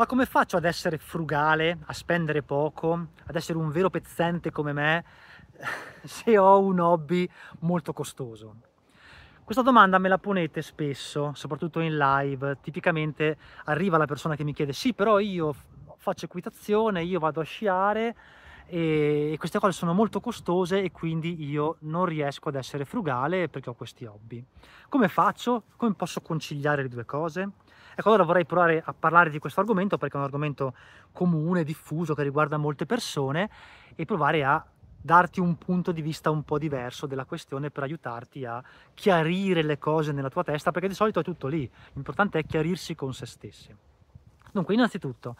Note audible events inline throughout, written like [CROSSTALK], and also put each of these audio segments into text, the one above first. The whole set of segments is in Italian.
ma come faccio ad essere frugale, a spendere poco, ad essere un vero pezzente come me, [LAUGHS] se ho un hobby molto costoso? Questa domanda me la ponete spesso, soprattutto in live. Tipicamente arriva la persona che mi chiede: Sì, però io faccio equitazione, io vado a sciare e queste cose sono molto costose e quindi io non riesco ad essere frugale perché ho questi hobby. Come faccio? Come posso conciliare le due cose? Ecco, allora vorrei provare a parlare di questo argomento perché è un argomento comune, diffuso, che riguarda molte persone e provare a darti un punto di vista un po' diverso della questione per aiutarti a chiarire le cose nella tua testa, perché di solito è tutto lì, l'importante è chiarirsi con se stessi. Dunque, innanzitutto,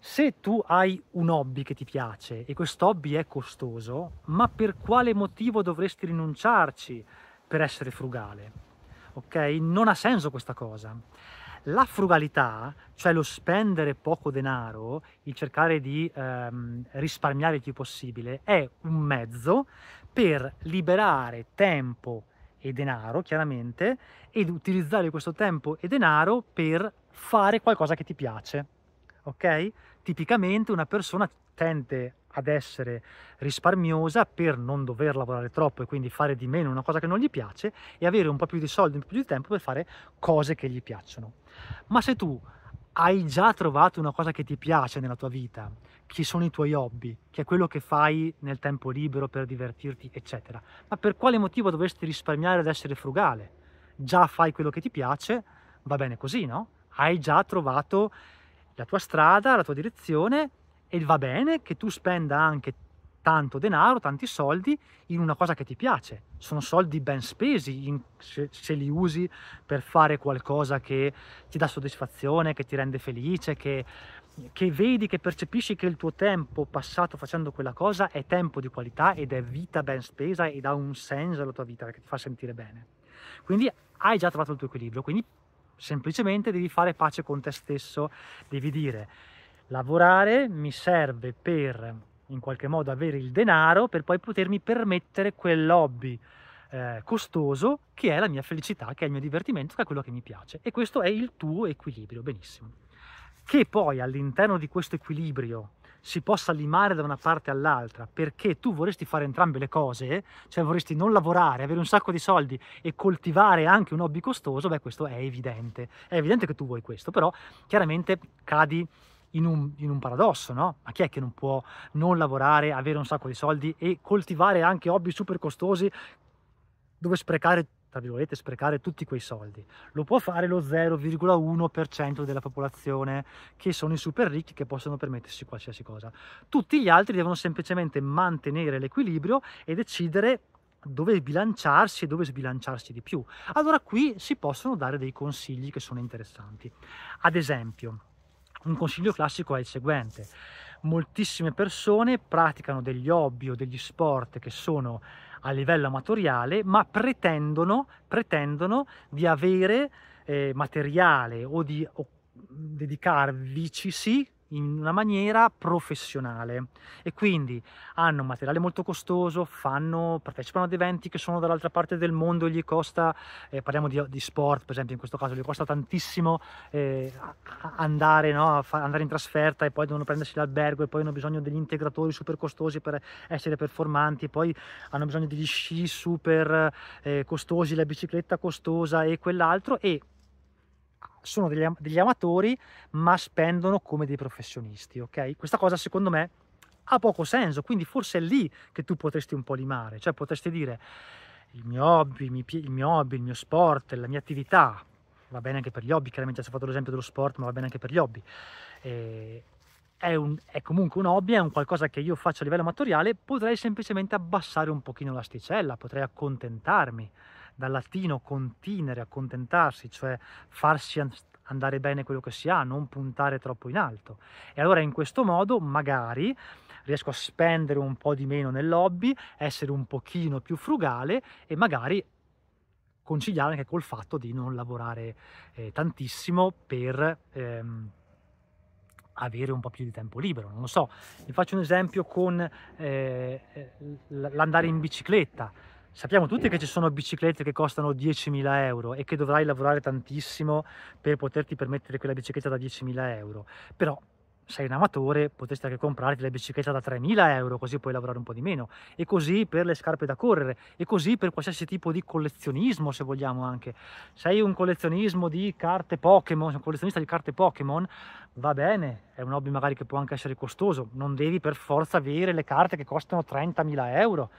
se tu hai un hobby che ti piace e questo hobby è costoso, ma per quale motivo dovresti rinunciarci per essere frugale? ok? Non ha senso questa cosa. La frugalità, cioè lo spendere poco denaro, il cercare di ehm, risparmiare il più possibile, è un mezzo per liberare tempo e denaro, chiaramente, ed utilizzare questo tempo e denaro per fare qualcosa che ti piace, ok? Tipicamente una persona tende ad essere risparmiosa per non dover lavorare troppo e quindi fare di meno una cosa che non gli piace e avere un po' più di soldi, un po' più di tempo per fare cose che gli piacciono. Ma se tu hai già trovato una cosa che ti piace nella tua vita, che sono i tuoi hobby, che è quello che fai nel tempo libero per divertirti, eccetera. Ma per quale motivo dovresti risparmiare ad essere frugale? Già fai quello che ti piace, va bene così, no? Hai già trovato la tua strada, la tua direzione, e va bene che tu spenda anche tanto denaro, tanti soldi in una cosa che ti piace. Sono soldi ben spesi in, se, se, li usi per fare qualcosa che ti dà soddisfazione, che ti rende felice, che, che vedi, che percepisci che il tuo tempo passato facendo quella cosa è tempo di qualità ed è vita ben spesa e dà un senso alla tua vita che ti fa sentire bene. Quindi hai già trovato il tuo equilibrio, quindi semplicemente devi fare pace con te stesso, devi dire lavorare mi serve per in qualche modo avere il denaro per poi potermi permettere quell'hobby eh, costoso che è la mia felicità, che è il mio divertimento, che è quello che mi piace. E questo è il tuo equilibrio, benissimo. Che poi all'interno di questo equilibrio si possa limare da una parte all'altra perché tu vorresti fare entrambe le cose, cioè vorresti non lavorare, avere un sacco di soldi e coltivare anche un hobby costoso, beh questo è evidente, è evidente che tu vuoi questo, però chiaramente cadi in un, in un, paradosso, no? Ma chi è che non può non lavorare, avere un sacco di soldi e coltivare anche hobby super costosi dove sprecare, tra virgolette, sprecare tutti quei soldi? Lo può fare lo 0,1% della popolazione, che sono i super ricchi che possono permettersi qualsiasi cosa. Tutti gli altri devono semplicemente mantenere l'equilibrio e decidere dove bilanciarsi e dove sbilanciarsi di più. Allora qui si possono dare dei consigli che sono interessanti. Ad esempio, un consiglio classico è il seguente, moltissime persone praticano degli hobby o degli sport che sono a livello amatoriale ma pretendono, pretendono di avere eh, materiale o di o dedicarvici sì, in una maniera professionale e quindi hanno un materiale molto costoso, fanno, partecipano ad eventi che sono dall'altra parte del mondo, gli costa, eh, parliamo di, di, sport per esempio in questo caso, gli costa tantissimo eh, andare, no, fa, andare, in trasferta e poi devono prendersi l'albergo e poi hanno bisogno degli integratori super costosi per essere performanti poi hanno bisogno degli sci super eh, costosi, la bicicletta costosa e quell'altro e sono degli, degli amatori ma spendono come dei professionisti, ok? Questa cosa secondo me ha poco senso, quindi forse è lì che tu potresti un po' limare, cioè potresti dire il mio hobby, il mio, il mio, hobby, il mio sport, la mia attività, va bene anche per gli hobby, chiaramente ci ho fatto l'esempio dello sport, ma va bene anche per gli hobby. E eh, è, un, è, comunque un hobby, è un qualcosa che io faccio a livello amatoriale, potrei semplicemente abbassare un pochino l'asticella, potrei accontentarmi dal latino continere, accontentarsi, cioè farsi andare bene quello che si ha, non puntare troppo in alto. E allora in questo modo magari riesco a spendere un po' di meno nel hobby, essere un pochino più frugale e magari conciliare anche col fatto di non lavorare eh, tantissimo per ehm, avere un po' più di tempo libero. Non lo so, vi faccio un esempio con eh, l'andare in bicicletta Sappiamo tutti che ci sono biciclette che costano 10.000 euro e che dovrai lavorare tantissimo per poterti permettere quella bicicletta da 10.000 euro, però sei un amatore potresti anche comprarti la bicicletta da 3.000 euro così puoi lavorare un po' di meno e così per le scarpe da correre e così per qualsiasi tipo di collezionismo se vogliamo anche sei un collezionismo di carte Pokémon un collezionista di carte Pokémon va bene è un hobby magari che può anche essere costoso non devi per forza avere le carte che costano 30.000 euro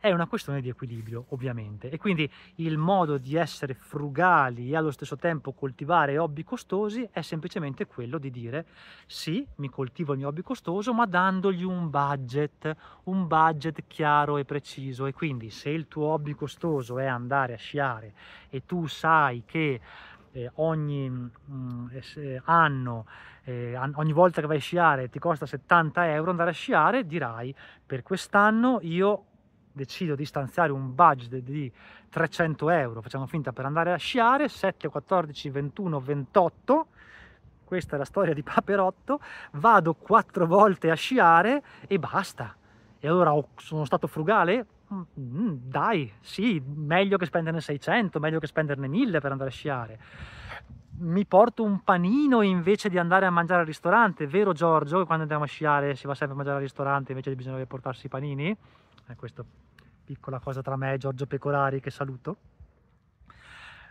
è una questione di equilibrio, ovviamente. E quindi il modo di essere frugali e allo stesso tempo coltivare hobby costosi è semplicemente quello di dire sì, mi coltivo il mio hobby costoso, ma dandogli un budget, un budget chiaro e preciso. E quindi se il tuo hobby costoso è andare a sciare e tu sai che eh, ogni mm, eh, anno, eh, ogni volta che vai a sciare ti costa 70 euro andare a sciare, dirai per quest'anno io decido di stanziare un budget di 300 euro, facciamo finta per andare a sciare, 7, 14, 21, 28, questa è la storia di Paperotto, vado quattro volte a sciare e basta. E allora sono stato frugale? Mm, mm, dai, sì, meglio che spenderne 600, meglio che spenderne 1000 per andare a sciare mi porto un panino invece di andare a mangiare al ristorante, vero Giorgio? Che quando andiamo a sciare si va sempre a mangiare al ristorante invece bisogna portarsi i panini? Eh, questo piccola cosa tra me e Giorgio Pecorari che saluto,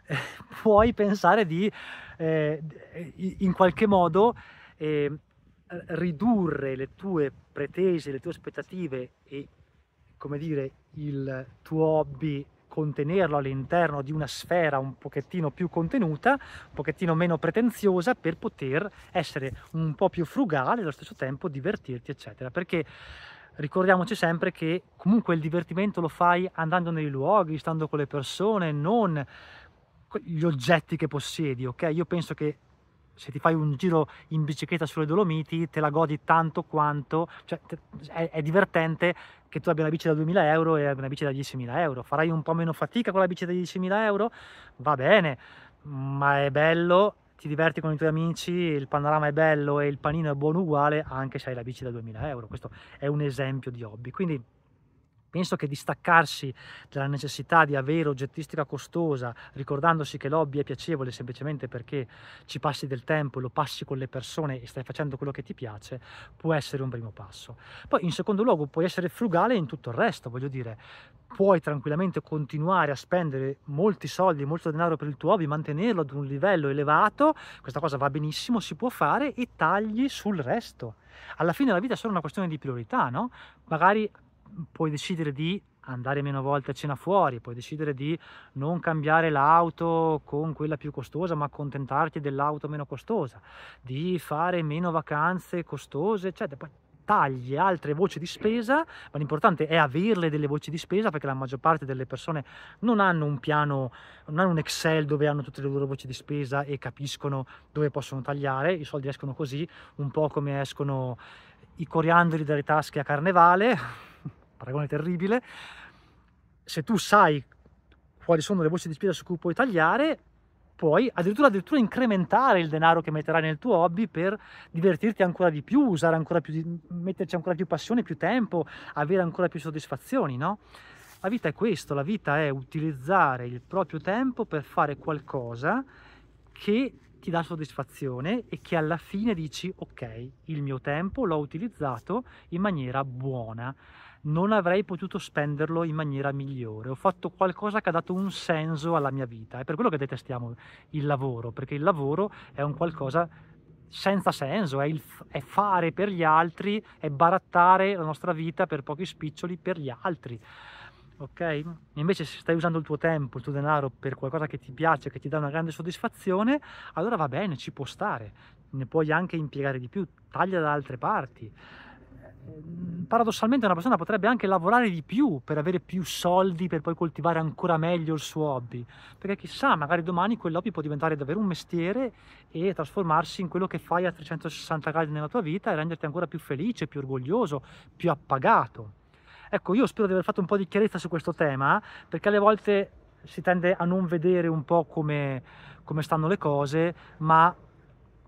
eh, [LAUGHS] puoi pensare di eh, in qualche modo eh, ridurre le tue pretese, le tue aspettative e come dire il tuo hobby contenerlo all'interno di una sfera un pochettino più contenuta, un pochettino meno pretenziosa per poter essere un po' più frugale e allo stesso tempo divertirti, eccetera. Perché ricordiamoci sempre che comunque il divertimento lo fai andando nei luoghi, stando con le persone, non gli oggetti che possiedi, ok? Io penso che se ti fai un giro in bicicletta sulle Dolomiti te la godi tanto quanto, cioè te, è, è, divertente che tu abbia una bici da 2000 euro e una bici da 10.000 euro, farai un po' meno fatica con la bici da 10.000 euro, va bene, ma è bello ti diverti con i tuoi amici, il panorama è bello e il panino è buono uguale, anche se hai la bici da 2000 euro. Questo è un esempio di hobby. Quindi Penso che distaccarsi dalla necessità di avere oggettistica costosa, ricordandosi che l'hobby è piacevole semplicemente perché ci passi del tempo, lo passi con le persone e stai facendo quello che ti piace, può essere un primo passo. Poi in secondo luogo puoi essere frugale in tutto il resto, voglio dire, puoi tranquillamente continuare a spendere molti soldi, molto denaro per il tuo hobby, mantenerlo ad un livello elevato, questa cosa va benissimo, si può fare e tagli sul resto. Alla fine della vita è solo una questione di priorità, no? Magari puoi decidere di andare meno volte a cena fuori, puoi decidere di non cambiare l'auto con quella più costosa, ma accontentarti dell'auto meno costosa, di fare meno vacanze costose, eccetera. Poi tagli altre voci di spesa, ma l'importante è averle delle voci di spesa perché la maggior parte delle persone non hanno un piano, non hanno un Excel dove hanno tutte le loro voci di spesa e capiscono dove possono tagliare, i soldi escono così, un po' come escono i coriandoli dalle tasche a carnevale, paragone terribile, se tu sai quali sono le voci di spesa su cui puoi tagliare, puoi addirittura, addirittura incrementare il denaro che metterai nel tuo hobby per divertirti ancora di più, usare ancora più, metterci ancora più passione, più tempo, avere ancora più soddisfazioni, no? La vita è questo, la vita è utilizzare il proprio tempo per fare qualcosa che ti dà soddisfazione e che alla fine dici ok, il mio tempo l'ho utilizzato in maniera buona non avrei potuto spenderlo in maniera migliore. Ho fatto qualcosa che ha dato un senso alla mia vita. È per quello che detestiamo il lavoro, perché il lavoro è un qualcosa senza senso, è, il, è fare per gli altri, è barattare la nostra vita per pochi spiccioli per gli altri. Ok? Invece se stai usando il tuo tempo, il tuo denaro per qualcosa che ti piace, che ti dà una grande soddisfazione, allora va bene, ci può stare. Ne puoi anche impiegare di più, taglia da altre parti. Ehm, paradossalmente una persona potrebbe anche lavorare di più per avere più soldi per poi coltivare ancora meglio il suo hobby, perché chissà, magari domani quell'hobby può diventare davvero un mestiere e trasformarsi in quello che fai a 360 gradi nella tua vita e renderti ancora più felice, più orgoglioso, più appagato. Ecco, io spero di aver fatto un po' di chiarezza su questo tema, perché alle volte si tende a non vedere un po' come, come stanno le cose, ma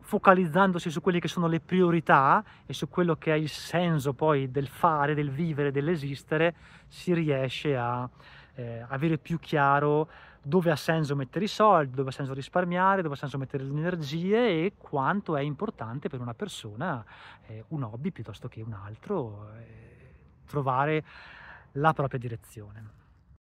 focalizzandosi su quelle che sono le priorità e su quello che è il senso poi del fare, del vivere, dell'esistere, si riesce a eh, avere più chiaro dove ha senso mettere i soldi, dove ha senso risparmiare, dove ha senso mettere le energie e quanto è importante per una persona eh, un hobby piuttosto che un altro, eh, trovare la propria direzione.